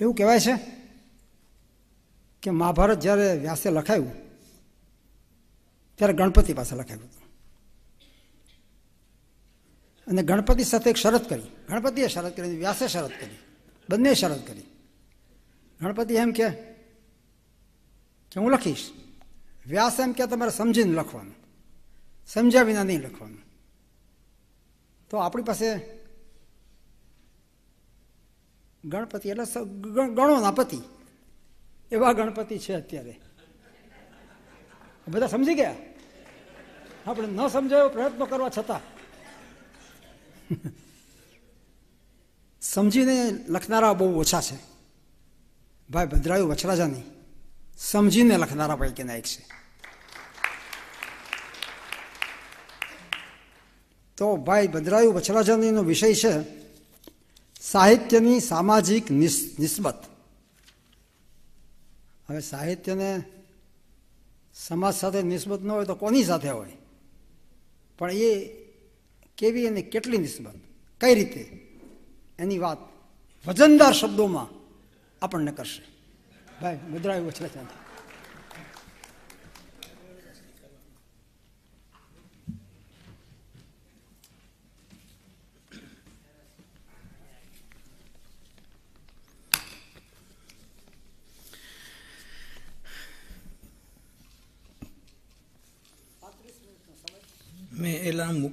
એવું કહેવાય છે કે મહાભારત જ્યારે વ્યાસે લખાયું ત્યારે ગણપતિ પાસે લખાયું અને ગણપતિ સાથે એક શરત કરી ગણપતિએ શરત કરી વ્યાસે શરત કરી બંને શરત કરી ગણપતિ એમ કે હું લખીશ વ્યાસ એમ કે તમારે સમજીને લખવાનું સમજ્યા વિના નહીં લખવાનું તો આપણી પાસે ગણપતિ એટલે ગણોના પતિ એવા ગણપતિ છે અત્યારે બધા સમજી ગયા આપણે ન સમજાયો પ્રયત્નો કરવા છતાં સમજીને લખનારા બહુ ઓછા છે ભાઈ ભદ્રાયુ વછરાજાની સમજીને લખનારા પૈકીના એક છે તો ભાઈ ભદ્રાયુ વછરાજાનીનો વિષય છે સાહિત્યની સામાજિક નિસ્બત હવે સાહિત્યને સમાજ સાથે નિસ્બત ન હોય તો કોની સાથે હોય પણ એ કેવી અને કેટલી નિસ્બત કઈ રીતે એની વાત વજનદાર શબ્દોમાં આપણને કરશે ભાઈ મુદ્રા એવું છે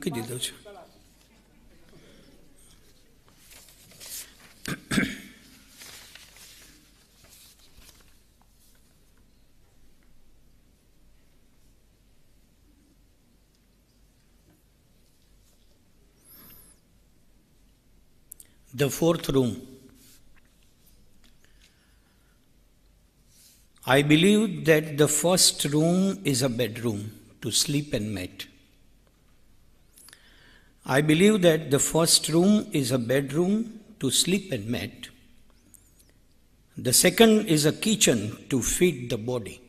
The fourth room. I believe that the first room is a bedroom to sleep and mate. I believe that the first room is a bedroom to sleep and med. The second is a kitchen to feed the body.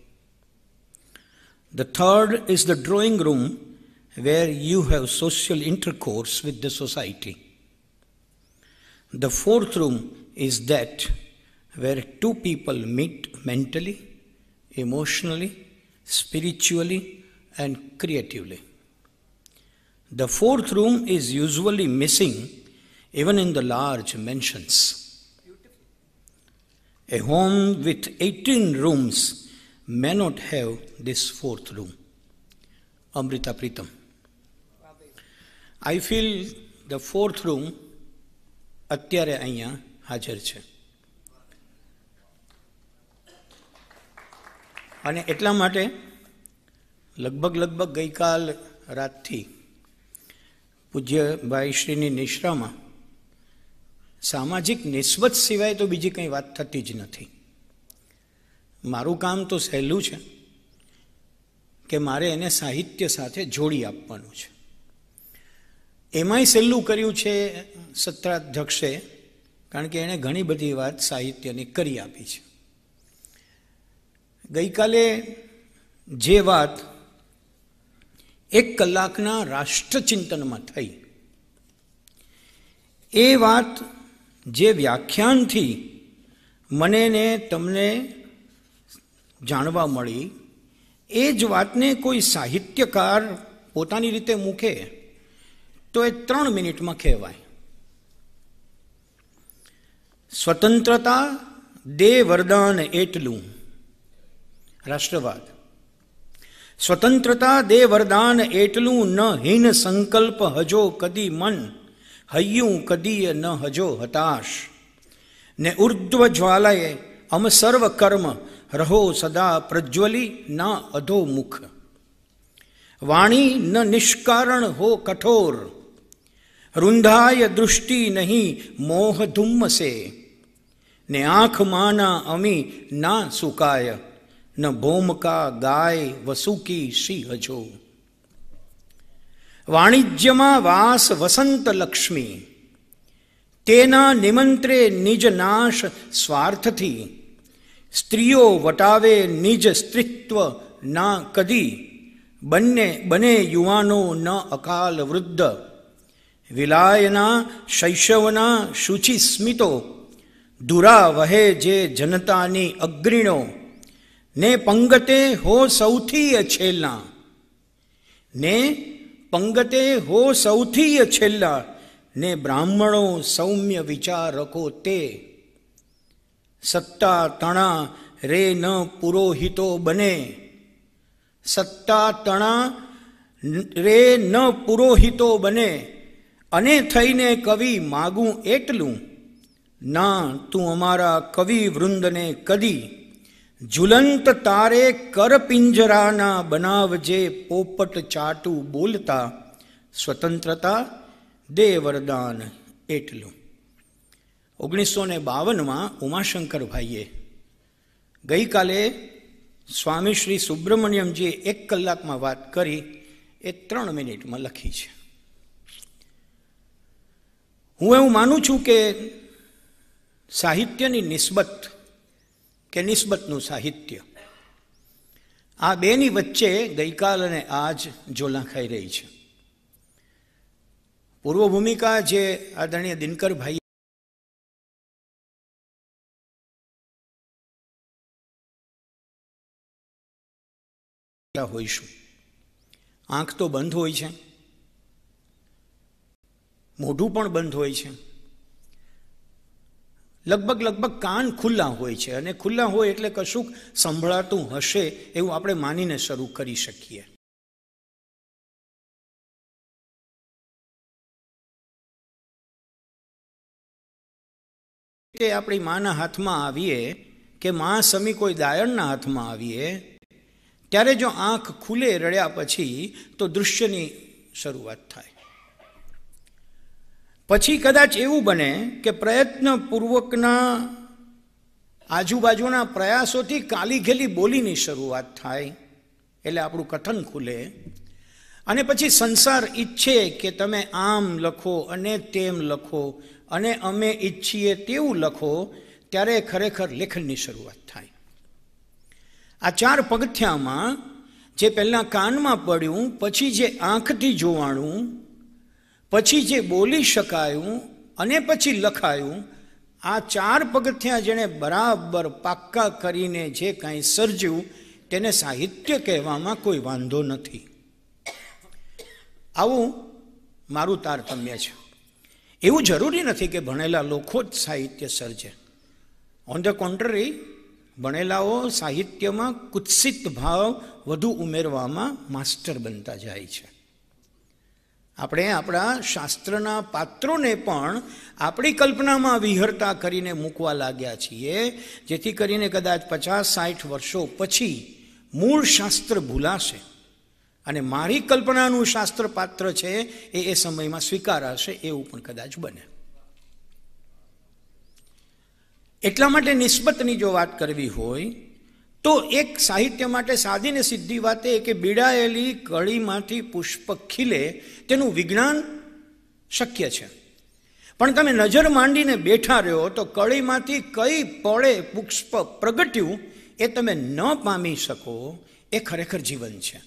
The third is the drawing room where you have social intercourse with the society. The fourth room is that where two people meet mentally, emotionally, spiritually, and creatively. The fourth room is usually missing even in the large mansions. A home with 18 rooms may not have this fourth room. Amrita Pritam. I feel the fourth room atyare અહીંયા હાજર છે અને એટલા માટે લગભગ લગભગ ગઈકાલ રાતથી પૂજ્યભાઈ શ્રીની નિશ્રામાં સામાજિક નિસ્બત સિવાય તો બીજી કંઈ વાત થતી જ નથી મારું કામ તો સહેલું છે કે મારે એને સાહિત્ય સાથે જોડી આપવાનું છે એમાંય સહેલું કર્યું છે સત્રાધ્યક્ષે કારણ કે એણે ઘણી બધી વાત સાહિત્યની કરી આપી છે ગઈકાલે જે વાત એક કલાકના રાષ્ટ્રચિંતનમાં થઈ એ વાત જે વ્યાખ્યાનથી મને ને તમને જાણવા મળી એ જ વાતને કોઈ સાહિત્યકાર પોતાની રીતે મૂકે તો એ ત્રણ મિનિટમાં કહેવાય સ્વતંત્રતા દે વરદાન એટલું રાષ્ટ્રવાદ સ્વતંત્રતા દે વરદાન એટલું ન હિન સંકલ્પ હજો કદી મન હૈયું કદીય ન હજો હતાશ ને ઉર્ધ્વ જ્વાલય અમ સર્વ કર્મ રહો સદા પ્રજ્વલી ના અધો મુખ વાણી ન નિષ્કારણ હો કઠોર રૂંધાય દૃષ્ટિ નહીં મોહ ધુમ્મસે ને આંખ માના અમી ના સુકાય ન ભૌમકા ગાય વસુકી શી હજો વાણિજ્યમાં વાસ વસંત લક્ષ્મી તેના નિમંત્રે નિજ નાશ સ્વાર્થથી સ્ત્રીઓ વટાવે નિજ સ્ત્રીત્વ ના કદી બંને બને યુવાનો ન અકાલ વૃદ્ધ વિલાયના શૈશવના શુચિસ્મિતો દુરા વહે જે જનતાની અગ્રીણો ને પંગતે હો સૌથી અછેલા ને પંગતે હો સૌથી અછેલા ને બ્રાહ્મણો સૌમ્ય વિચારકો તે સત્તા તણા રે ન પુરોહિતો બને સત્તા તણા રે ન પુરોહિતો બને અને થઈને કવિ માગું એટલું ના તું અમારા કવિ વૃંદને કદી ઝુલંત તારે કરપિંજરાના જે પોપટ ચાટું બોલતા સ્વતંત્રતા દે વરદાન એટલું ઓગણીસો ને બાવનમાં ઉમાશંકરભાઈએ ગઈકાલે સ્વામી શ્રી સુબ્રમણ્યમજીએ એક કલાકમાં વાત કરી એ ત્રણ મિનિટમાં લખી છે હું એવું માનું છું કે સાહિત્યની નિસ્બત કે નિસ્બતનું સાહિત્ય આ બેની વચ્ચે ગઈકાલ અને આજ જોલાખાઈ રહી છે પૂર્વ ભૂમિકા જે આદરણીય દિનકરભાઈ હોઈશું આંખ તો બંધ હોય છે મોઢું પણ બંધ હોય છે લગભગ લગભગ કાન ખુલ્લા હોય છે અને ખુલ્લા હોય એટલે કશુંક સંભળાતું હશે એવું આપણે માનીને શરૂ કરી શકીએ કે આપણી માના હાથમાં આવીએ કે મા સમી કોઈ દાયણના હાથમાં આવીએ ત્યારે જો આંખ ખુલે રડ્યા પછી તો દૃશ્યની શરૂઆત થાય પછી કદાચ એવું બને કે પ્રયત્નપૂર્વકના આજુબાજુના પ્રયાસોથી કાલી ઘેલી બોલીની શરૂઆત થાય એટલે આપણું કથન ખુલે અને પછી સંસાર ઈચ્છે કે તમે આમ લખો અને તેમ લખો અને અમે ઈચ્છીએ તેવું લખો ત્યારે ખરેખર લેખનની શરૂઆત થાય આ ચાર પગથિયામાં જે પહેલાં કાનમાં પડ્યું પછી જે આંખથી જોવાણું પછી જે બોલી શકાયું અને પછી લખાયું આ ચાર પગથિયાં જેણે બરાબર પાક્કા કરીને જે કાંઈ સર્જ્યું તેને સાહિત્ય કહેવામાં કોઈ વાંધો નથી આવું મારું તારતમ્ય છે એવું જરૂરી નથી કે ભણેલા લોકો જ સાહિત્ય સર્જે ઓન ધ કોન્ટ્રરી ભણેલાઓ સાહિત્યમાં કુત્સિત ભાવ વધુ ઉમેરવામાં માસ્ટર બનતા જાય છે આપણે આપણા શાસ્ત્રના પાત્રોને પણ આપણી કલ્પનામાં વિહરતા કરીને મૂકવા લાગ્યા છીએ જેથી કરીને કદાચ પચાસ સાઠ વર્ષો પછી મૂળ શાસ્ત્ર ભૂલાશે અને મારી કલ્પનાનું શાસ્ત્ર પાત્ર છે એ એ સમયમાં સ્વીકારાશે એવું પણ કદાચ બને એટલા માટે નિસ્બતની જો વાત કરવી હોય તો એક સાહિત્ય માટે સાદીને સિદ્ધિ વાત એ કે બીડાયેલી કળીમાંથી પુષ્પ ખીલે તેનું વિજ્ઞાન શક્ય છે પણ તમે નજર માંડીને બેઠા રહ્યો તો કળીમાંથી કઈ પળે પુષ્પ પ્રગટ્યું એ તમે ન પામી શકો એ ખરેખર જીવન છે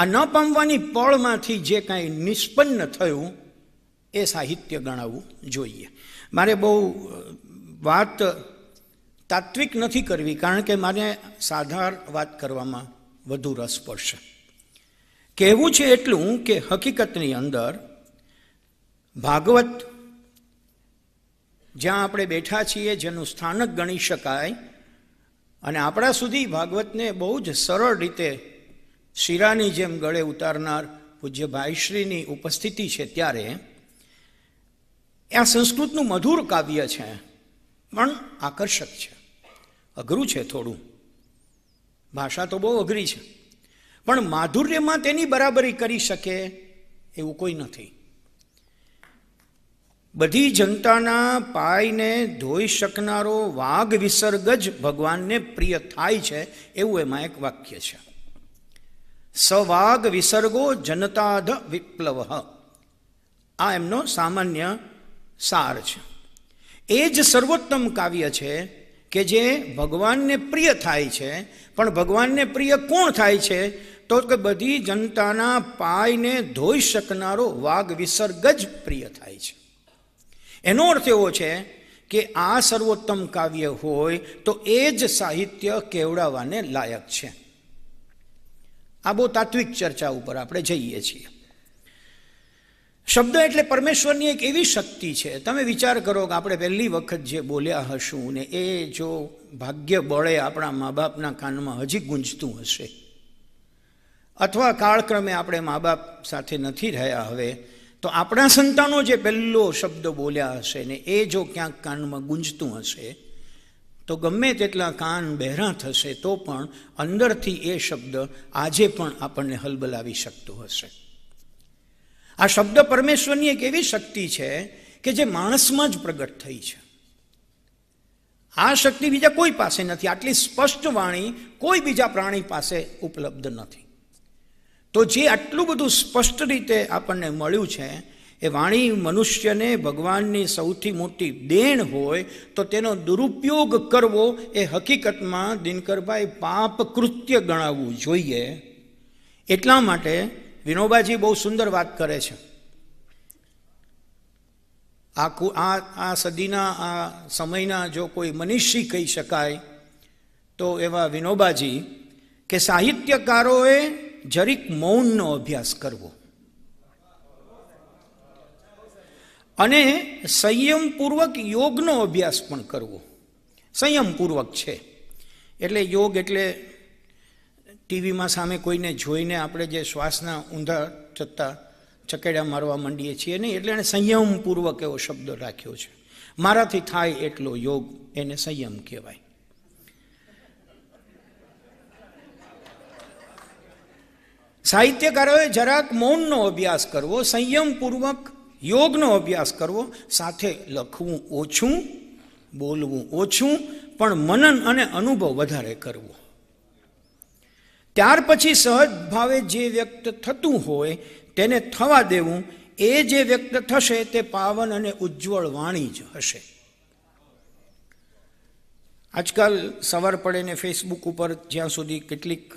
આ ન પામવાની પળમાંથી જે કાંઈ નિષ્પન્ન થયું એ સાહિત્ય ગણાવવું જોઈએ મારે બહુ વાત તાત્વિક નથી કરવી કારણ કે મારે સાધાર વાત કરવામાં વધુ રસ પડશે કહેવું છે એટલું કે હકીકતની અંદર ભાગવત જ્યાં આપણે બેઠા છીએ જેનું સ્થાનક ગણી શકાય અને આપણા સુધી ભાગવતને બહુ જ સરળ રીતે શિરાની જેમ ગળે ઉતારનાર પૂજ્ય ભાઈશ્રીની ઉપસ્થિતિ છે ત્યારે આ સંસ્કૃતનું મધુર કાવ્ય છે પણ આકર્ષક છે અઘરું છે થોડું ભાષા તો બહુ અઘરી છે પણ માધુર્યમાં તેની બરાબરી કરી શકે એવું કોઈ નથી બધી જનતાના પાયને ધોઈ શકનારો વાઘ વિસર્ગ જ ભગવાનને પ્રિય થાય છે એવું એમાં એક વાક્ય છે સવાગ વિસર્ગો જનતાધ વિપ્લવ આ એમનો સામાન્ય સાર છે એ જ સર્વોત્તમ કાવ્ય છે કે જે ભગવાનને પ્રિય થાય છે પણ ભગવાનને પ્રિય કોણ થાય છે તો કે બધી જનતાના પાયને ધોઈ શકનારો વાઘ વિસર્ગ જ પ્રિય થાય છે એનો અર્થ એવો છે કે આ સર્વોત્તમ કાવ્ય હોય તો એ જ સાહિત્ય કેવડાવાને લાયક છે આ બહુ તાત્વિક ચર્ચા ઉપર આપણે જઈએ છીએ શબ્દ એટલે પરમેશ્વરની એક એવી શક્તિ છે તમે વિચાર કરો કે આપણે પહેલી વખત જે બોલ્યા હશું ને એ જો ભાગ્ય બળે આપણા મા બાપના કાનમાં હજી ગુંજતું હશે અથવા કાળક્રમે આપણે મા બાપ સાથે નથી રહ્યા હવે તો આપણા સંતાનો જે પહેલો શબ્દ બોલ્યા હશે ને એ જો ક્યાંક કાનમાં ગુંજતું હશે તો ગમે તેટલા કાન બહેરા થશે તો પણ અંદરથી એ શબ્દ આજે પણ આપણને હલબલાવી શકતો હશે આ શબ્દ પરમેશ્વરની એક એવી શક્તિ છે કે જે માણસમાં જ પ્રગટ થઈ છે આ શક્તિ બીજા કોઈ પાસે નથી આટલી સ્પષ્ટ વાણી કોઈ બીજા પ્રાણી પાસે ઉપલબ્ધ નથી તો જે આટલું બધું સ્પષ્ટ રીતે આપણને મળ્યું છે એ વાણી મનુષ્યને ભગવાનની સૌથી મોટી દેણ હોય તો તેનો દુરુપયોગ કરવો એ હકીકતમાં દિનકરભાઈ પાપ કૃત્ય ગણાવવું જોઈએ એટલા માટે વિનોબાજી બહુ સુંદર વાત કરે છે આ આ આ સદીના આ સમયના જો કોઈ મનીષી કહી શકાય તો એવા વિનોબાજી કે સાહિત્યકારોએ જરીક મૌનનો અભ્યાસ કરવો અને સંયમપૂર્વક યોગનો અભ્યાસ પણ કરવો સંયમપૂર્વક છે એટલે યોગ એટલે ટીવીમાં સામે કોઈને જોઈને આપણે જે શ્વાસના ઊંધા જતા ચકેડા મારવા માંડીએ છીએ નહીં એટલે એણે સંયમપૂર્વક એવો શબ્દ રાખ્યો છે મારાથી થાય એટલો યોગ એને સંયમ કહેવાય સાહિત્યકારોએ જરાક મૌનનો અભ્યાસ કરવો સંયમપૂર્વક યોગનો અભ્યાસ કરવો સાથે લખવું ઓછું બોલવું ઓછું પણ મનન અને અનુભવ વધારે કરવો ત્યાર પછી સહજ ભાવે જે વ્યક્ત થતું હોય તેને થવા દેવું એ જે વ્યક્ત થશે તે પાવન અને ઉજ્જવળ વાણી જ હશે આજકાલ સવાર પડે ને ફેસબુક ઉપર જ્યાં સુધી કેટલીક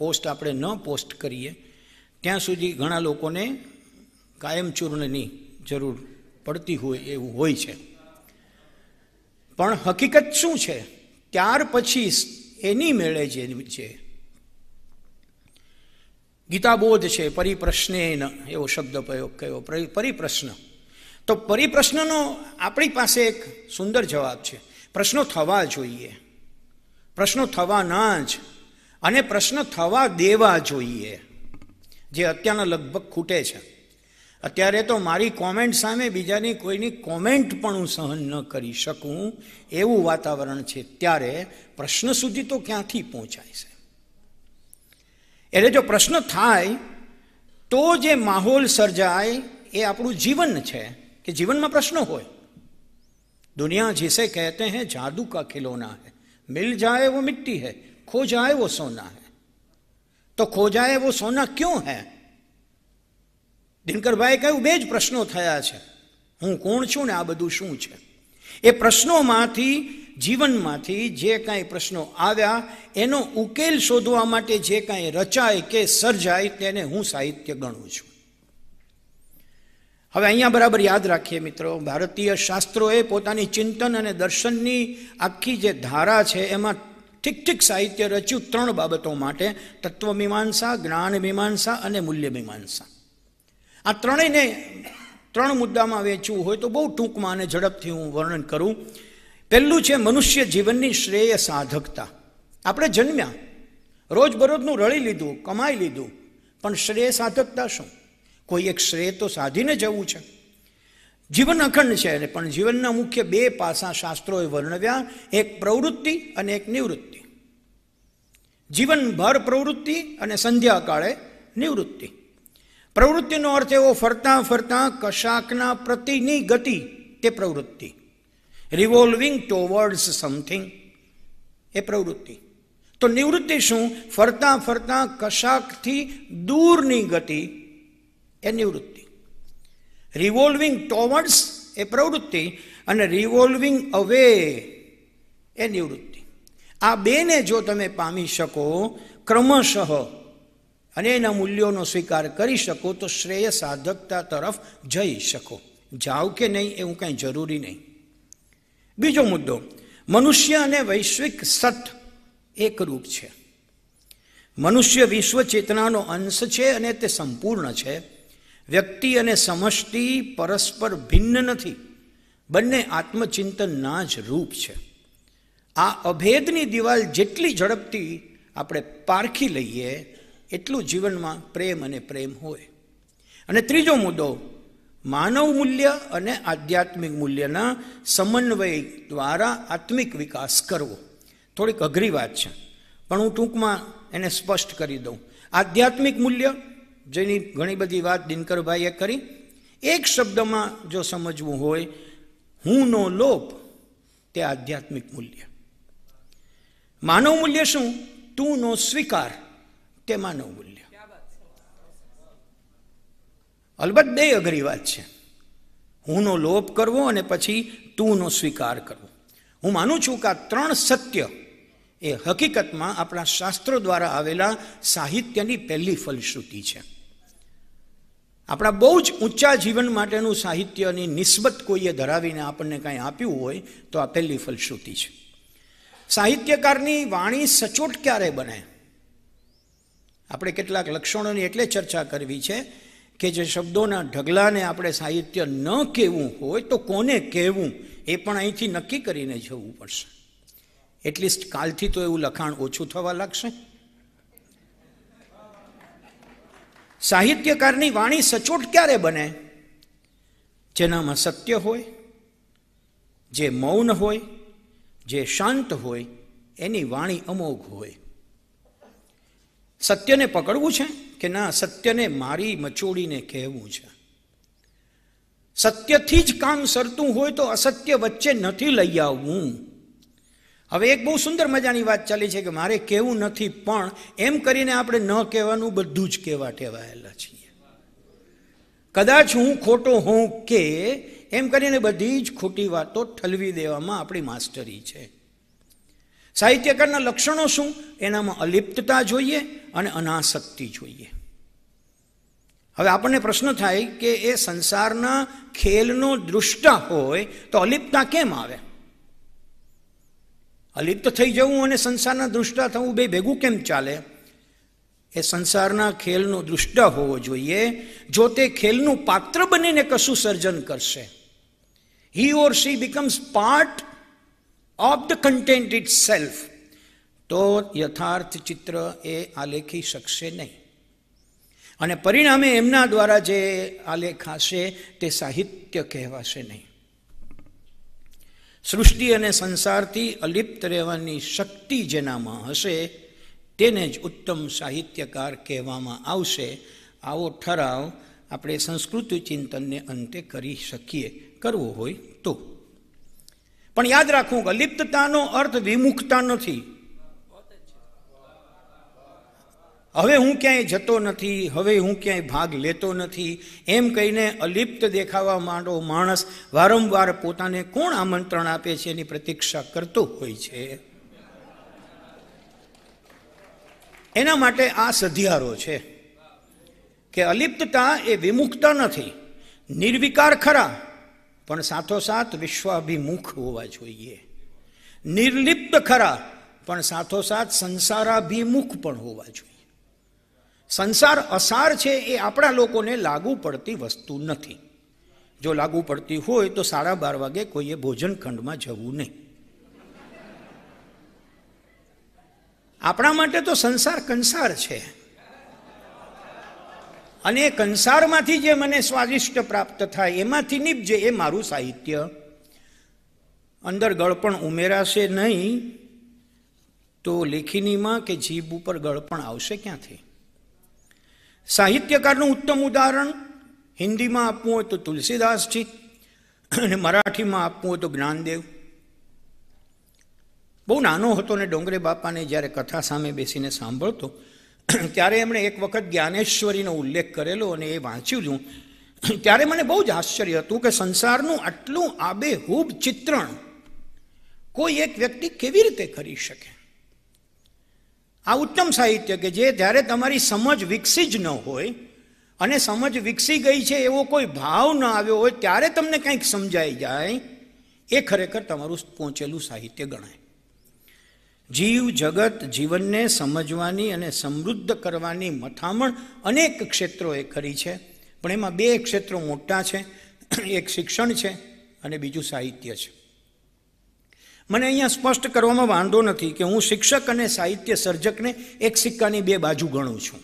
પોસ્ટ આપણે ન પોસ્ટ કરીએ ત્યાં સુધી ઘણા લોકોને કાયમચૂર્ણની જરૂર પડતી હોય એવું હોય છે પણ હકીકત શું છે ત્યાર પછી એની મેળે જે છે ગીતાબોધ છે પરિપ્રશ્નેન એવો શબ્દ પ્રયોગ કયો પરિપ્રશ્ન તો પરિપ્રશ્નનો આપણી પાસે એક સુંદર જવાબ છે પ્રશ્નો થવા જોઈએ પ્રશ્નો થવાના જ અને પ્રશ્ન થવા દેવા જોઈએ જે અત્યારના લગભગ ખૂટે છે અત્યારે તો મારી કોમેન્ટ સામે બીજાની કોઈની કોમેન્ટ પણ હું સહન ન કરી શકું એવું વાતાવરણ છે ત્યારે પ્રશ્ન સુધી તો ક્યાંથી પહોંચાય છે એટલે જો પ્રશ્ન થાય તો જે માહોલ સર્જાય એ આપણું જીવન છે કે જીવનમાં પ્રશ્નો હોય દુનિયા જિસે કહેતે હૈ જાદુ કા ખિલોના હૈ મિલ જાય વો મિટ્ટી હૈ ખો જાય વો સોના હૈ તો ખો જાય વો સોના ક્યો હૈ દિનકરભાઈ કહ્યું બે જ પ્રશ્નો થયા છે હું કોણ છું ને આ બધું શું છે એ પ્રશ્નોમાંથી જીવનમાંથી જે કાંઈ પ્રશ્નો આવ્યા એનો ઉકેલ શોધવા માટે જે કાંઈ રચાય કે સર્જાય તેને હું સાહિત્ય ગણું છું હવે અહીંયા બરાબર યાદ રાખીએ મિત્રો ભારતીય શાસ્ત્રોએ પોતાની ચિંતન અને દર્શનની આખી જે ધારા છે એમાં ઠીક ઠીક સાહિત્ય રચ્યું ત્રણ બાબતો માટે તત્વમીમાંસા જ્ઞાન મીમાંસા અને મૂલ્ય મીમાંસા આ ત્રણેયને ત્રણ મુદ્દામાં વેચવું હોય તો બહુ ટૂંકમાં અને ઝડપથી હું વર્ણન કરું પહેલું છે મનુષ્ય જીવનની શ્રેય સાધકતા આપણે જન્મ્યા રોજબરોજનું રળી લીધું કમાઈ લીધું પણ શ્રેય સાધકતા શું કોઈ એક શ્રેય તો સાધીને જવું છે જીવન અખંડ છે પણ જીવનના મુખ્ય બે પાસા શાસ્ત્રોએ વર્ણવ્યા એક પ્રવૃત્તિ અને એક નિવૃત્તિ જીવનભર પ્રવૃત્તિ અને સંધ્યાકાળે નિવૃત્તિ પ્રવૃત્તિનો અર્થ એવો ફરતાં ફરતાં કશાકના પ્રતિની ગતિ તે પ્રવૃત્તિ રિવોલ્વિંગ ટોવર્ડ્સ સમથિંગ એ પ્રવૃત્તિ તો નિવૃત્તિ શું ફરતા ફરતા કશાકથી દૂરની ગતિ એ નિવૃત્તિ રિવોલ્વિંગ ટોવર્ડ્સ એ પ્રવૃત્તિ અને રિવોલ્વિંગ અવે એ નિવૃત્તિ આ બેને જો તમે પામી શકો ક્રમશઃ અને એના મૂલ્યોનો સ્વીકાર કરી શકો તો શ્રેય સાધકતા તરફ જઈ શકો જાઓ કે નહીં એવું હું કાંઈ જરૂરી નહીં બીજો મુદ્દો મનુષ્ય અને વૈશ્વિક સત એક રૂપ છે મનુષ્ય વિશ્વ ચેતનાનો અંશ છે અને તે સંપૂર્ણ છે વ્યક્તિ અને સમષ્ટિ પરસ્પર ભિન્ન નથી બંને આત્મચિંતનના જ રૂપ છે આ અભેદની દિવાલ જેટલી ઝડપથી આપણે પારખી લઈએ એટલું જીવનમાં પ્રેમ અને પ્રેમ હોય અને ત્રીજો મુદ્દો માનવ મૂલ્ય અને આધ્યાત્મિક મૂલ્યના સમન્વય દ્વારા આત્મિક વિકાસ કરવો થોડીક અઘરી વાત છે પણ હું ટૂંકમાં એને સ્પષ્ટ કરી દઉં આધ્યાત્મિક મૂલ્ય જેની ઘણી બધી વાત દિનકરભાઈએ કરી એક શબ્દમાં જો સમજવું હોય હુંનો લોપ તે આધ્યાત્મિક મૂલ્ય માનવ મૂલ્ય શું તું નો સ્વીકાર તે માનવ મૂલ્ય અલબત્ત બે અઘરી વાત છે હુંનો લોપ કરવો અને પછી તુંનો સ્વીકાર કરવો હું માનું છું કે આ ત્રણ સત્ય એ હકીકતમાં આપણા શાસ્ત્રો દ્વારા આવેલા સાહિત્યની પહેલી ફલશ્રુતિ છે આપણા બહુ જ ઊંચા જીવન માટેનું સાહિત્યની નિસ્બત કોઈએ ધરાવીને આપણને કાંઈ આપ્યું હોય તો આ પહેલી ફલશ્રુતિ છે સાહિત્યકારની વાણી સચોટ ક્યારે બને આપણે કેટલાક લક્ષણોની એટલે ચર્ચા કરવી છે કે જે શબ્દોના ઢગલાને આપણે સાહિત્ય ન કહેવું હોય તો કોને કહેવું એ પણ અહીંથી નક્કી કરીને જવું પડશે એટલીસ્ટ કાલથી તો એવું લખાણ ઓછું થવા લાગશે સાહિત્યકારની વાણી સચોટ ક્યારે બને જેનામાં સત્ય હોય જે મૌન હોય જે શાંત હોય એની વાણી અમોઘ હોય સત્યને પકડવું છે કે ના સત્યને મારી મચોડીને કહેવું છે સત્યથી જ કામ સરતું હોય તો અસત્ય વચ્ચે નથી લઈ આવવું હવે એક બહુ સુંદર મજાની વાત ચાલી છે કે મારે કહેવું નથી પણ એમ કરીને આપણે ન કહેવાનું બધું જ કહેવા ટેવાયેલા છીએ કદાચ હું ખોટો હોઉં કે એમ કરીને બધી જ ખોટી વાતો ઠલવી દેવામાં આપણી માસ્ટરી છે સાહિત્યકારના લક્ષણો શું એનામાં અલિપ્તતા જોઈએ અને અનાસક્તિ જોઈએ હવે આપણને પ્રશ્ન થાય કે એ સંસારના ખેલનો દૃષ્ટા હોય તો અલિપ્તા કેમ આવે અલિપ્ત થઈ જવું અને સંસારના દૃષ્ટા થવું બે ભેગું કેમ ચાલે એ સંસારના ખેલનો દૃષ્ટા હોવો જોઈએ જો તે ખેલનું પાત્ર બનીને કશું સર્જન કરશે he or she becomes part of the content itself તો યથાર્થ ચિત્ર એ આલેખી શકશે નહીં અને પરિણામે એમના દ્વારા જે આલેખ હશે તે સાહિત્ય કહેવાશે નહીં સૃષ્ટિ અને સંસારથી અલિપ્ત રહેવાની શક્તિ જેનામાં હશે તેને જ ઉત્તમ સાહિત્યકાર કહેવામાં આવશે આવો ઠરાવ આપણે સંસ્કૃતિ ચિંતનને અંતે કરી શકીએ કરવો હોય તો પણ યાદ રાખવું કે લિપ્તતાનો અર્થ વિમુખતા નથી હવે હું ક્યાંય જતો નથી હવે હું ક્યાંય ભાગ લેતો નથી એમ કહીને અલિપ્ત દેખાવા માંડો માણસ વારંવાર પોતાને કોણ આમંત્રણ આપે છે એની પ્રતીક્ષા કરતો હોય છે એના માટે આ સધિયારો છે કે અલિપ્તતા એ વિમુખતા નથી નિર્વિકાર ખરા પણ સાથોસાથ વિશ્વ અભિમુખ હોવા જોઈએ નિર્લિપ્ત ખરા પણ સાથોસાથ સંસારાભિમુખ પણ હોવા જોઈએ સંસાર અસાર છે એ આપણા લોકોને લાગુ પડતી વસ્તુ નથી જો લાગુ પડતી હોય તો સાડા બાર વાગે કોઈએ ભોજન ખંડમાં જવું નહીં આપણા માટે તો સંસાર કંસાર છે અને એ કંસારમાંથી જે મને સ્વાદિષ્ટ પ્રાપ્ત થાય એમાંથી નીપજે એ મારું સાહિત્ય અંદર ગળપણ ઉમેરાશે નહીં તો લેખિનીમાં કે જીભ ઉપર ગળપણ આવશે ક્યાંથી સાહિત્યકારનું ઉત્તમ ઉદાહરણ હિન્દીમાં આપવું હોય તો તુલસીદાસજી અને મરાઠીમાં આપવું હોય તો જ્ઞાનદેવ બહુ નાનો હતો ને ડોંગરે બાપાને જ્યારે કથા સામે બેસીને સાંભળતો ત્યારે એમણે એક વખત જ્ઞાનેશ્વરીનો ઉલ્લેખ કરેલો અને એ વાંચ્યું છું ત્યારે મને બહુ જ આશ્ચર્ય હતું કે સંસારનું આટલું આબેહૂબ ચિત્રણ કોઈ એક વ્યક્તિ કેવી રીતે કરી શકે આ ઉત્તમ સાહિત્ય કે જે જ્યારે તમારી સમજ વિકસી જ ન હોય અને સમજ વિકસી ગઈ છે એવો કોઈ ભાવ ન આવ્યો હોય ત્યારે તમને કંઈક સમજાઈ જાય એ ખરેખર તમારું પહોંચેલું સાહિત્ય ગણાય જીવ જગત જીવનને સમજવાની અને સમૃદ્ધ કરવાની મથામણ અનેક ક્ષેત્રોએ કરી છે પણ એમાં બે ક્ષેત્રો મોટા છે એક શિક્ષણ છે અને બીજું સાહિત્ય છે મને અહીંયા સ્પષ્ટ કરવામાં વાંધો નથી કે હું શિક્ષક અને સાહિત્ય સર્જકને એક સિક્કાની બે બાજુ ગણું છું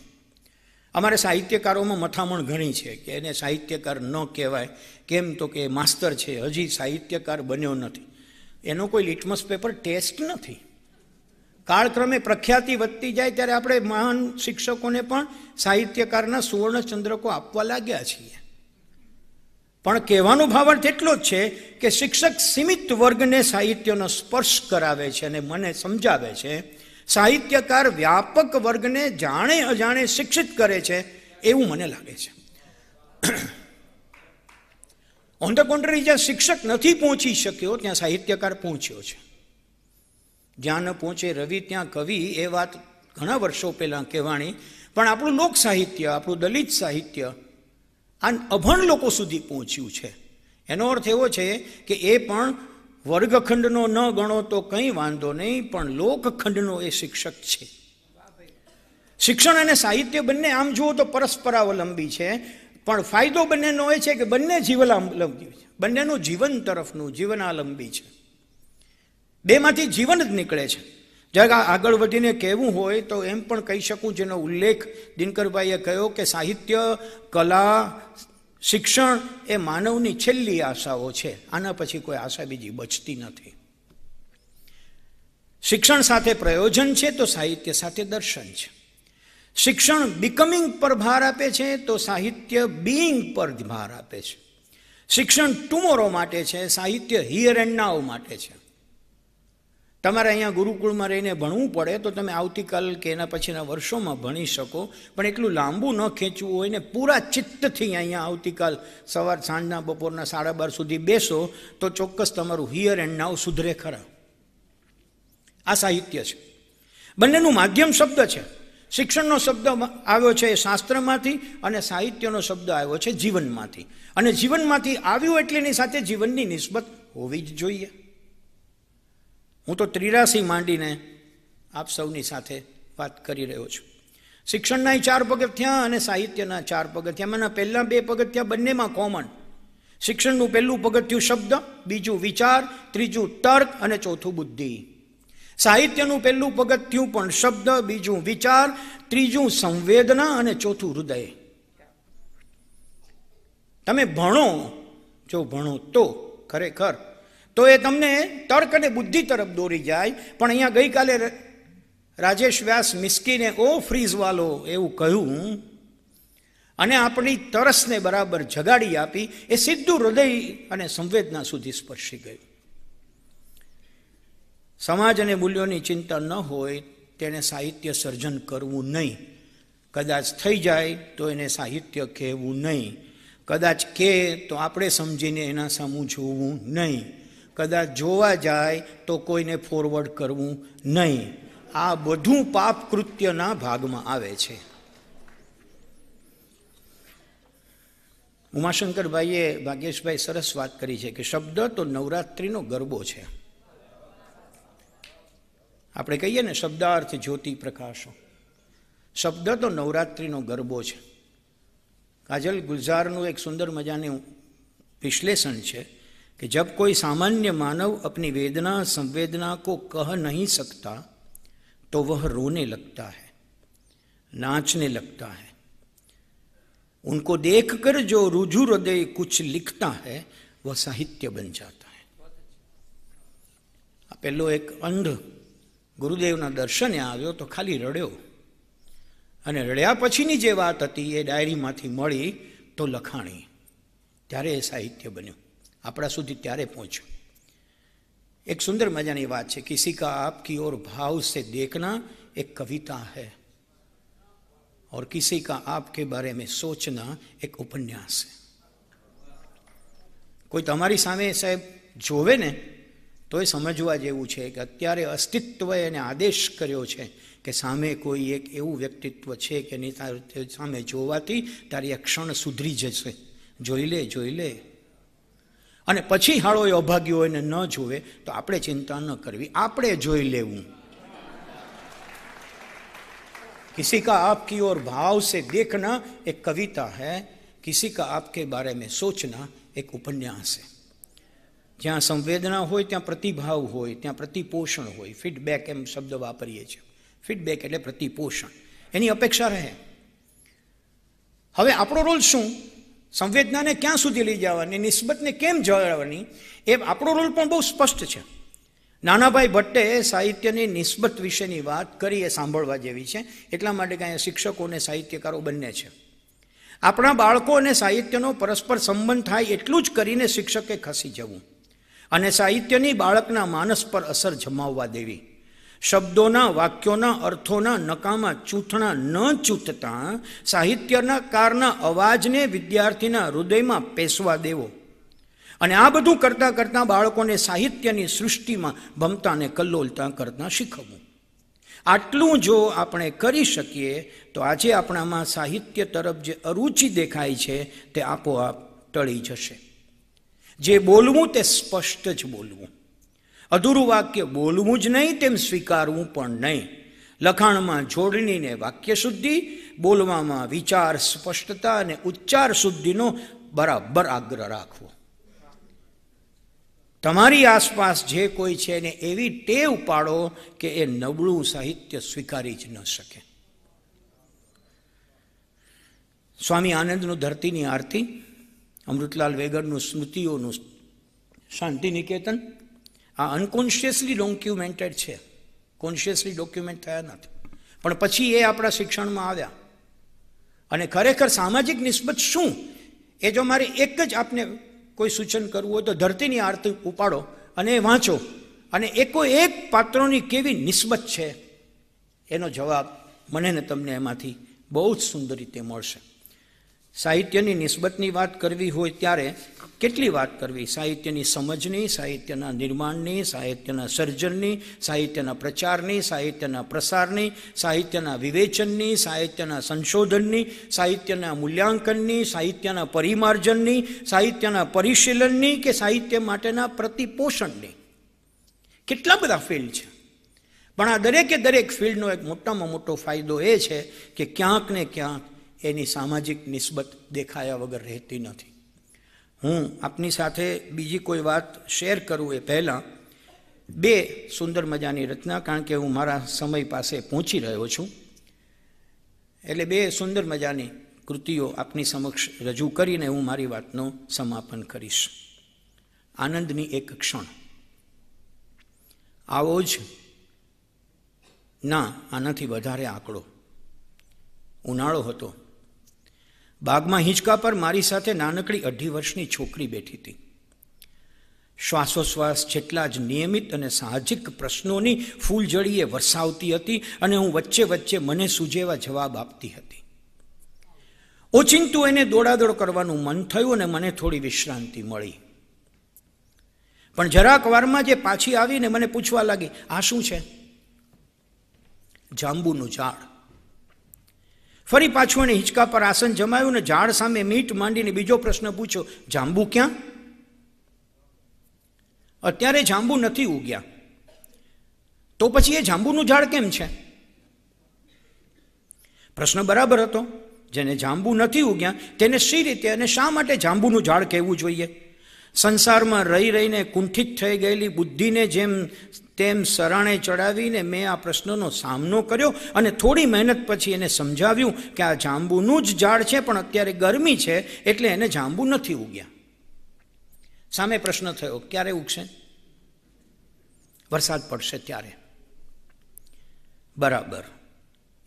અમારે સાહિત્યકારોમાં મથામણ ઘણી છે કે એને સાહિત્યકાર ન કહેવાય કેમ તો કે માસ્તર છે હજી સાહિત્યકાર બન્યો નથી એનો કોઈ લિટમસ પેપર ટેસ્ટ નથી કાળક્રમે પ્રખ્યાતિ વધતી જાય ત્યારે આપણે મહાન શિક્ષકોને પણ સાહિત્યકારના સુવર્ણ ચંદ્રકો આપવા લાગ્યા છીએ પણ કહેવાનો ભાવાર્થ એટલો જ છે કે શિક્ષક સીમિત વર્ગને સાહિત્યનો સ્પર્શ કરાવે છે અને મને સમજાવે છે સાહિત્યકાર વ્યાપક વર્ગને જાણે અજાણે શિક્ષિત કરે છે એવું મને લાગે છે ઓન ધ કોન્ટ્રી જ્યાં શિક્ષક નથી પહોંચી શક્યો ત્યાં સાહિત્યકાર પહોંચ્યો છે જ્યાં ન પહોંચે રવિ ત્યાં કવિ એ વાત ઘણા વર્ષો પહેલાં કહેવાણી પણ આપણું લોક સાહિત્ય આપણું દલિત સાહિત્ય આ અભણ લોકો સુધી પહોંચ્યું છે એનો અર્થ એવો છે કે એ પણ વર્ગખંડનો ન ગણો તો કંઈ વાંધો નહીં પણ લોકખંડનો એ શિક્ષક છે શિક્ષણ અને સાહિત્ય બંને આમ જુઓ તો પરસ્પરાવલંબી છે પણ ફાયદો બંનેનો એ છે કે બંને જીવલાંબી છે બંનેનું જીવન તરફનું જીવનાલંબી છે બેમાંથી જીવન જ નીકળે છે જ્યારે આગળ વધીને કહેવું હોય તો એમ પણ કહી શકું જેનો ઉલ્લેખ દિનકરભાઈએ કહ્યો કે સાહિત્ય કલા શિક્ષણ એ માનવની છેલ્લી આશાઓ છે આના પછી કોઈ આશા બીજી બચતી નથી શિક્ષણ સાથે પ્રયોજન છે તો સાહિત્ય સાથે દર્શન છે શિક્ષણ બિકમિંગ પર ભાર આપે છે તો સાહિત્ય બિઈંગ પર ભાર આપે છે શિક્ષણ ટુમોરો માટે છે સાહિત્ય હિયર એન્ડ નાવ માટે છે તમારે અહીંયા ગુરુકુળમાં રહીને ભણવું પડે તો તમે આવતીકાલ કે એના પછીના વર્ષોમાં ભણી શકો પણ એટલું લાંબુ ન ખેંચવું હોય ને પૂરા ચિત્તથી અહીંયા આવતીકાલ સવાર સાંજના બપોરના સાડા બાર સુધી બેસો તો ચોક્કસ તમારું હિયર એન્ડ નાવ સુધરે ખરા આ સાહિત્ય છે બંનેનું માધ્યમ શબ્દ છે શિક્ષણનો શબ્દ આવ્યો છે એ શાસ્ત્રમાંથી અને સાહિત્યનો શબ્દ આવ્યો છે જીવનમાંથી અને જીવનમાંથી આવ્યું એટલેની સાથે જીવનની નિસ્બત હોવી જ જોઈએ હું તો ત્રિરાસી માંડીને આપ સૌની સાથે વાત કરી રહ્યો છું શિક્ષણના ચાર પગથિયાં અને સાહિત્યના ચાર મને પહેલાં બે પગથિયાં બંનેમાં કોમન શિક્ષણનું પહેલું પગથિયું શબ્દ બીજું વિચાર ત્રીજું તર્ક અને ચોથું બુદ્ધિ સાહિત્યનું પહેલું પગથિયું પણ શબ્દ બીજું વિચાર ત્રીજું સંવેદના અને ચોથું હૃદય તમે ભણો જો ભણો તો ખરેખર તો એ તમને તર્ક અને બુદ્ધિ તરફ દોરી જાય પણ અહીંયા ગઈકાલે રાજેશ વ્યાસ મિસ્કીને ઓ ફ્રીઝવાલો એવું કહ્યું અને આપણી તરસને બરાબર જગાડી આપી એ સીધું હૃદય અને સંવેદના સુધી સ્પર્શી ગયું સમાજ અને મૂલ્યોની ચિંતા ન હોય તેને સાહિત્ય સર્જન કરવું નહીં કદાચ થઈ જાય તો એને સાહિત્ય કહેવું નહીં કદાચ કહે તો આપણે સમજીને એના સામું જોવું નહીં કદાચ જોવા જાય તો કોઈને ફોરવર્ડ કરવું નહીં આ બધું પાપ કૃત્યના ભાગમાં આવે છે ઉમાશંકરભાઈએ ભાગ્યેશભાઈ સરસ વાત કરી છે કે શબ્દ તો નવરાત્રિનો ગરબો છે આપણે કહીએ ને શબ્દાર્થ જ્યોતિ પ્રકાશો શબ્દ તો નવરાત્રિનો ગરબો છે કાજલ ગુલઝારનું એક સુંદર મજાનું વિશ્લેષણ છે कि जब कोई सामान्य मानव अपनी वेदना संवेदना को कह नहीं सकता तो वह रोने लगता है नाचने लगता है उनको देखकर जो रुझु हृदय कुछ लिखता है वह साहित्य बन जाता है पहलो एक अंध गुरुदेव દર્શને આવ્યો તો खाली રડ્યો અને રડ્યા પછીની જે વાત હતી એ ડાયરીમાંથી મળી તો લખાણી ત્યારે એ સાહિત્ય બન્યું આપણા સુધી ત્યારે પહોંચ્યું એક સુંદર મજાની વાત છે કિસી કા આપકી ઓર ભાવ સે દેખના એક કવિતા હૈ और किसी का आपके બારે મેં સોચના એક ઉપન્યાસ છે કોઈ તમારી સામે સાહેબ જોવે ને તો એ સમજવા જેવું છે કે અત્યારે અસ્તિત્વએ એને આદેશ કર્યો છે કે સામે કોઈ એક એવું વ્યક્તિત્વ છે કે એની સામે જોવાથી તારી આ ક્ષણ સુધરી જશે જોઈ લે જોઈ લે અને પછી હાળો એઓ ભાગ્યો હોય ને ન જોવે તો આપણે ચિંતા ન કરવી આપણે જોઈ લેવું. किसी का आपकी ओर भाव से देखना एक कविता है किसी का आपके बारे में सोचना एक उपन्यास है। जहां संवेदना हो त्या प्रतिभा होय त्या प्रतिपोषण होय फीडबैक એમ શબ્દ વાપરીએ છે. ફીડબેક એટલે પ્રતિપોષણ એની અપેક્ષા રહે. હવે આપણો રોલ શું? સંવેદનાને ક્યાં સુધી લઈ જવાની નિસ્બતને કેમ જળવવાની એ આપણો રોલ પણ બહુ સ્પષ્ટ છે નાનાભાઈ ભટ્ટે સાહિત્યની નિસ્બત વિશેની વાત કરી એ સાંભળવા જેવી છે એટલા માટે કે અહીંયા શિક્ષકો અને સાહિત્યકારો બંને છે આપણા બાળકો અને સાહિત્યનો પરસ્પર સંબંધ થાય એટલું જ કરીને શિક્ષકે ખસી જવું અને સાહિત્યની બાળકના માનસ પર અસર જમાવવા દેવી શબ્દોના વાક્યોના અર્થોના નકામાં ચૂંથણા ન ચૂંથતા સાહિત્યના કારના અવાજને વિદ્યાર્થીના હૃદયમાં પેસવા દેવો અને આ બધું કરતાં કરતાં બાળકોને સાહિત્યની સૃષ્ટિમાં ભમતા અને કલ્લોલતા કરતાં શીખવવું આટલું જો આપણે કરી શકીએ તો આજે આપણામાં સાહિત્ય તરફ જે અરુચિ દેખાય છે તે આપોઆપ ટળી જશે જે બોલવું તે સ્પષ્ટ જ બોલવું અધૂરું વાક્ય બોલવું જ નહીં તેમ સ્વીકારવું પણ નહીં લખાણમાં જોડણીને વાક્ય શુદ્ધિ બોલવામાં વિચાર સ્પષ્ટતા અને ઉચ્ચાર શુદ્ધિનો બરાબર આગ્રહ રાખવો તમારી આસપાસ જે કોઈ છે એને એવી ટેવ પાડો કે એ નબળું સાહિત્ય સ્વીકારી જ ન શકે સ્વામી આનંદનું ધરતીની આરતી અમૃતલાલ વેગરનું સ્મૃતિઓનું શાંતિ નિકેતન આ અનકોન્શિયસલી ડોક્યુમેન્ટેડ છે કોન્શિયસલી ડોક્યુમેન્ટ થયા નથી પણ પછી એ આપણા શિક્ષણમાં આવ્યા અને ખરેખર સામાજિક નિસ્બત શું એ જો મારે એક જ આપને કોઈ સૂચન કરવું હોય તો ધરતીની આરતી ઉપાડો અને વાંચો અને એકો એક પાત્રોની કેવી નિસ્બત છે એનો જવાબ મને ને તમને એમાંથી બહુ જ સુંદર રીતે મળશે સાહિત્યની નિસ્બતની વાત કરવી હોય ત્યારે કેટલી વાત કરવી સાહિત્યની સમજની સાહિત્યના નિર્માણની સાહિત્યના સર્જનની સાહિત્યના પ્રચારની સાહિત્યના પ્રસારની સાહિત્યના વિવેચનની સાહિત્યના સંશોધનની સાહિત્યના મૂલ્યાંકનની સાહિત્યના પરિમાર્જનની સાહિત્યના પરિશીલનની કે સાહિત્ય માટેના પ્રતિપોષણની કેટલા બધા ફિલ્ડ છે પણ આ દરેકે દરેક ફિલ્ડનો એક મોટામાં મોટો ફાયદો એ છે કે ક્યાંક ને ક્યાંક એની સામાજિક નિસ્બત દેખાયા વગર રહેતી નથી હું આપની સાથે બીજી કોઈ વાત શેર કરું એ પહેલાં બે સુંદર મજાની રચના કારણ કે હું મારા સમય પાસે પહોંચી રહ્યો છું એટલે બે સુંદર મજાની કૃતિઓ આપની સમક્ષ રજૂ કરીને હું મારી વાતનું સમાપન કરીશ આનંદની એક ક્ષણ આવો જ ના આનાથી વધારે આંકડો ઉનાળો હતો બાગમાં હિંચકા પર મારી સાથે નાનકડી અઢી વર્ષની છોકરી બેઠી હતી શ્વાસોશ્વાસ જેટલા જ નિયમિત અને સાહજિક પ્રશ્નોની ફૂલજળીએ વરસાવતી હતી અને હું વચ્ચે વચ્ચે મને સૂજેવા જવાબ આપતી હતી ઓચિંતું એને દોડાદોડ કરવાનું મન થયું અને મને થોડી વિશ્રાંતિ મળી પણ જરાક વારમાં જે પાછી આવીને મને પૂછવા લાગી આ શું છે જાંબુનું ઝાડ ફરી પાછું એને હિંચકા પર આસન જમાયું ને ઝાડ સામે મીઠ માંડીને બીજો પ્રશ્ન પૂછ્યો જાંબુ ક્યાં અત્યારે જાંબુ નથી ઉગ્યા તો પછી એ જાંબુનું ઝાડ કેમ છે પ્રશ્ન બરાબર હતો જેને જાંબુ નથી ઉગ્યા તેને શી રીતે અને શા માટે જાંબુનું ઝાડ કહેવું જોઈએ સંસારમાં રહી રહીને કુંઠિત થઈ ગયેલી બુદ્ધિને જેમ તેમ શરણે ચડાવીને મેં આ પ્રશ્નનો સામનો કર્યો અને થોડી મહેનત પછી એને સમજાવ્યું કે આ જાંબુનું જ ઝાડ છે પણ અત્યારે ગરમી છે એટલે એને જાંબુ નથી ઉગ્યા સામે પ્રશ્ન થયો ક્યારે ઉગશે વરસાદ પડશે ત્યારે બરાબર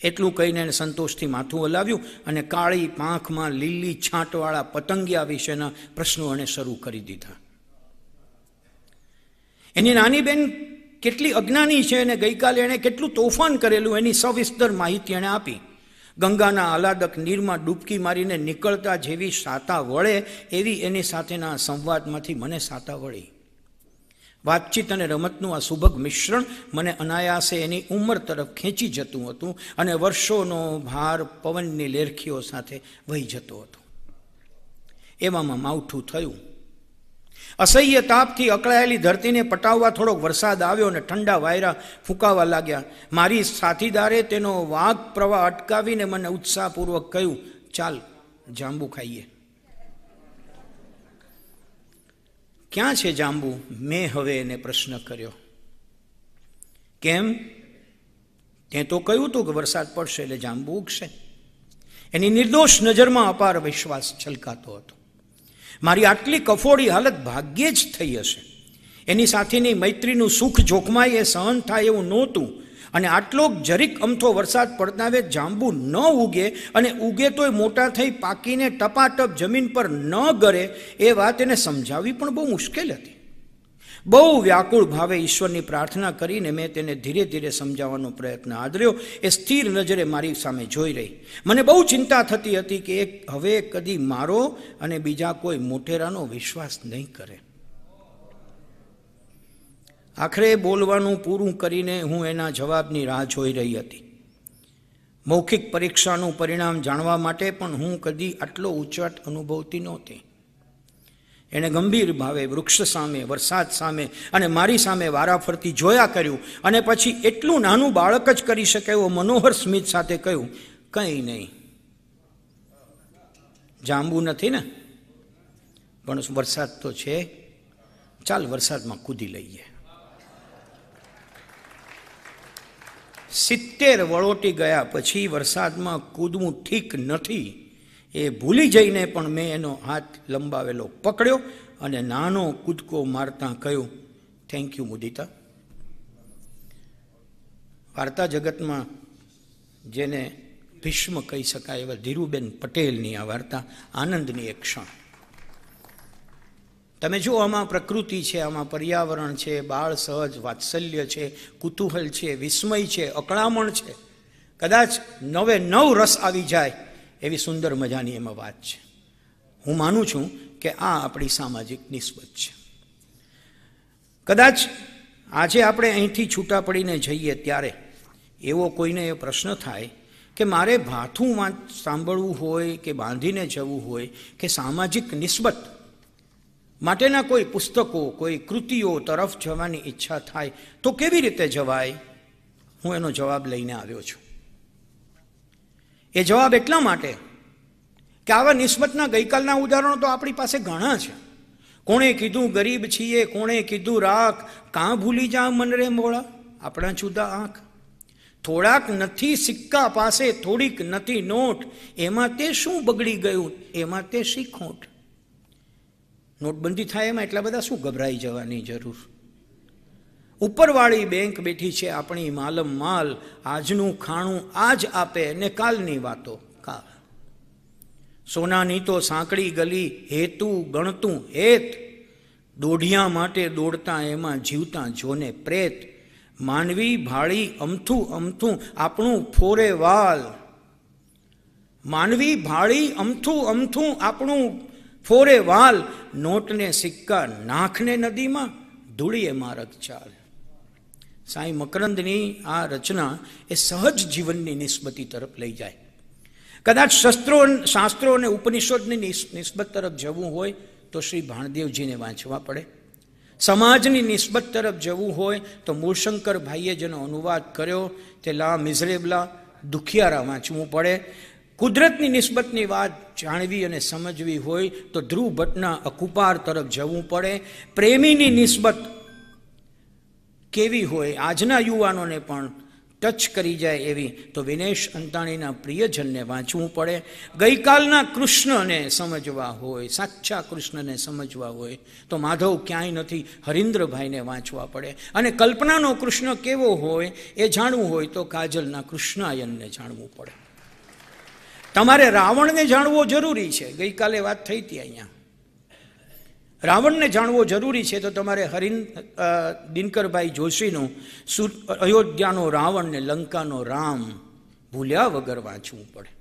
એટલું કહીને એણે સંતોષથી માથું હલાવ્યું અને કાળી પાંખમાં લીલી છાંટવાળા પતંગિયા વિશેના પ્રશ્નો એણે શરૂ કરી દીધા એની નાની બેન કેટલી અજ્ઞાની છે અને ગઈકાલે એણે કેટલું તોફાન કરેલું એની સવિસ્તર માહિતી એણે આપી ગંગાના આલાદક નીરમાં ડૂબકી મારીને નીકળતા જેવી સાતા વળે એવી એની સાથેના સંવાદમાંથી મને સાતા વળી વાતચીત અને રમતનું આ સુભગ મિશ્રણ મને અનાયાસે એની ઉંમર તરફ ખેંચી જતું હતું અને વર્ષોનો ભાર પવનની લેરખીઓ સાથે વહી જતો હતો એવામાં માવઠું થયું અસહ્ય તાપથી અકળાયેલી ધરતીને પટાવવા થોડોક વરસાદ આવ્યો અને ઠંડા વાયરા ફૂંકાવા લાગ્યા મારી સાથીદારે તેનો વાઘ પ્રવાહ અટકાવીને મને ઉત્સાહપૂર્વક કહ્યું ચાલ જાંબુ ખાઈએ ક્યાં છે જાંબુ મેં હવે એને પ્રશ્ન કર્યો કેમ તે તો કહ્યું હતું કે વરસાદ પડશે એટલે જાંબુ ઉગશે એની નિર્દોષ નજરમાં અપાર વિશ્વાસ છલકાતો હતો મારી આટલી કફોડી હાલત ભાગ્યે જ થઈ હશે એની સાથેની મૈત્રીનું સુખ જોખમાય એ સહન થાય એવું નહોતું અને આટલો જરીક અમથો વરસાદ પડતાવે જાંબુ ન ઉગે અને ઉગે તોય મોટા થઈ પાકીને ટપાટપ જમીન પર ન ગરે એ વાત એને સમજાવવી પણ બહુ મુશ્કેલ હતી બહુ વ્યાકુળ ભાવે ઈશ્વરની પ્રાર્થના કરીને મેં તેને ધીરે ધીરે સમજાવવાનો પ્રયત્ન આદર્યો એ સ્થિર નજરે મારી સામે જોઈ રહી મને બહુ ચિંતા થતી હતી કે એક હવે કદી મારો અને બીજા કોઈ મોટેરાનો વિશ્વાસ નહીં કરે આખરે બોલવાનું પૂરું કરીને હું એના જવાબની રાહ જોઈ રહી હતી મૌખિક પરીક્ષાનું પરિણામ જાણવા માટે પણ હું કદી આટલો ઉચાટ અનુભવતી નહોતી એણે ગંભીર ભાવે વૃક્ષ સામે વરસાદ સામે અને મારી સામે વારાફરતી જોયા કર્યું અને પછી એટલું નાનું બાળક જ કરી શકે એવો મનોહર સ્મિત સાથે કહ્યું કંઈ નહીં જાંબુ નથી ને પણ વરસાદ તો છે ચાલ વરસાદમાં કૂદી લઈએ સિત્તેર વળોટી ગયા પછી વરસાદમાં કૂદવું ઠીક નથી એ ભૂલી જઈને પણ મેં એનો હાથ લંબાવેલો પકડ્યો અને નાનો કૂદકો મારતા કહ્યું થેન્ક યુ મુદિતા વાર્તા જગતમાં જેને ભીષ્મ કહી શકાય એવા ધીરુબેન પટેલની આ વાર્તા આનંદની એક ક્ષણ તમે જુઓ આમાં પ્રકૃતિ છે આમાં પર્યાવરણ છે બાળ સહજ વાત્સલ્ય છે કુતૂહલ છે વિસ્મય છે અકળામણ છે કદાચ નવે નવ રસ આવી જાય એવી સુંદર મજાની એમાં વાત છે હું માનું છું કે આ આપણી સામાજિક નિસ્બત છે કદાચ આજે આપણે અહીંથી છૂટા પડીને જઈએ ત્યારે એવો કોઈને એ પ્રશ્ન થાય કે મારે ભાથું વાંચ સાંભળવું હોય કે બાંધીને જવું હોય કે સામાજિક નિસ્બત માટેના કોઈ પુસ્તકો કોઈ કૃતિઓ તરફ જવાની ઈચ્છા થાય તો કેવી રીતે જવાય હું એનો જવાબ લઈને આવ્યો છું એ જવાબ એટલા માટે કે આવા નિસ્બતના ગઈકાલના ઉદાહરણો તો આપણી પાસે ઘણા છે કોણે કીધું ગરીબ છીએ કોણે કીધું રાખ કાં ભૂલી જા મન રે મોળા આપણા જુદા આંખ થોડાક નથી સિક્કા પાસે થોડીક નથી નોટ એમાં તે શું બગડી ગયું એમાં તે શીખોટ નોટબંધી થાય એમાં એટલા બધા શું ગભરાઈ જવાની જરૂર ઉપરવાળી બેંક બેઠી છે આપણી માલમ માલ આજનું ખાણું આજ આપે ને કાલની વાતો કા સોનાની તો સાંકડી ગલી હેતુ ગણતું હેત દોઢિયા માટે દોડતા એમાં જીવતા જોને પ્રેત માનવી ભાળી અમથું અમથું આપણું ફોરે વાલ માનવી ભાળી અમથું અમથું આપણું ફોરે વાલ નોટને સિક્કા નાખને નદીમાં ધૂળીએ મારક ચાલ સાંઈ મકરંદની આ રચના એ સહજ જીવનની નિસ્બતી તરફ લઈ જાય કદાચ શસ્ત્રો શાસ્ત્રો અને ઉપનિષદની નિસ્બત તરફ જવું હોય તો શ્રી ભાણદેવજીને વાંચવા પડે સમાજની નિસ્બત તરફ જવું હોય તો મૂળશંકર ભાઈએ જેનો અનુવાદ કર્યો તે લા મિઝરેબલા દુખિયારા વાંચવું પડે કુદરતની નિસ્બતની વાત જાણવી અને સમજવી હોય તો ધ્રુવ ભટ્ટના અકુપાર તરફ જવું પડે પ્રેમીની નિસ્બત કેવી હોય આજના યુવાનોને પણ ટચ કરી જાય એવી તો વિનેશ અંતાણીના પ્રિયજનને વાંચવું પડે ગઈકાલના કૃષ્ણને સમજવા હોય સાચા કૃષ્ણને સમજવા હોય તો માધવ ક્યાંય નથી હરિન્દ્રભાઈને વાંચવા પડે અને કલ્પનાનો કૃષ્ણ કેવો હોય એ જાણવું હોય તો કાજલના કૃષ્ણાયનને જાણવું પડે તમારે રાવણને જાણવો જરૂરી છે ગઈકાલે વાત થઈ હતી અહીંયા રાવણને જાણવો જરૂરી છે તો તમારે હરિન દિનકરભાઈ જોશીનું સુ અયોધ્યાનો રાવણ ને લંકાનો રામ ભૂલ્યા વગર વાંચવું પડે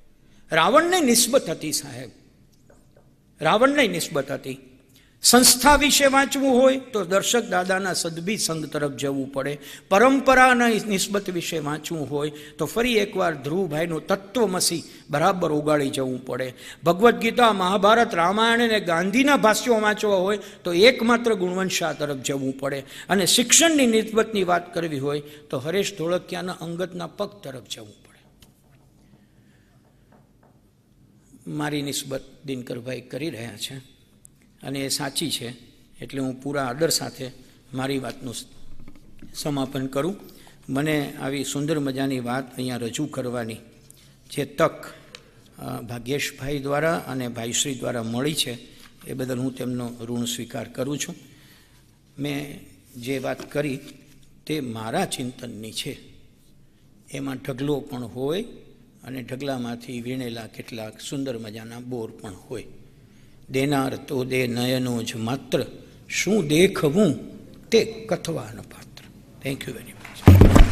રાવણને નિસ્બત હતી સાહેબ રાવણને નિસ્બત હતી સંસ્થા વિશે વાંચવું હોય તો દર્શક દાદાના સદભી સંઘ તરફ જવું પડે પરંપરાના અને નિસ્બત વિશે વાંચવું હોય તો ફરી એકવાર ધ્રુવભાઈનું તત્વમસી બરાબર ઉગાડી જવું પડે ભગવદ્ ગીતા મહાભારત રામાયણ અને ગાંધીના ભાષ્યો વાંચવા હોય તો એકમાત્ર ગુણવંશા તરફ જવું પડે અને શિક્ષણની નિસ્બતની વાત કરવી હોય તો હરેશ ધોળકિયાના અંગતના પગ તરફ જવું પડે મારી નિસ્બત દિનકરભાઈ કરી રહ્યા છે અને એ સાચી છે એટલે હું પૂરા આદર સાથે મારી વાતનું સમાપન કરું મને આવી સુંદર મજાની વાત અહીંયા રજૂ કરવાની જે તક ભાગ્યેશભાઈ દ્વારા અને ભાઈશ્રી દ્વારા મળી છે એ બદલ હું તેમનો ઋણ સ્વીકાર કરું છું મેં જે વાત કરી તે મારા ચિંતનની છે એમાં ઢગલો પણ હોય અને ઢગલામાંથી વીણેલા કેટલાક સુંદર મજાના બોર પણ હોય દેનાર તો દે નયનો જ માત્ર શું દેખવું તે કથવાન પાત્ર થેન્ક યુ વેરી મચ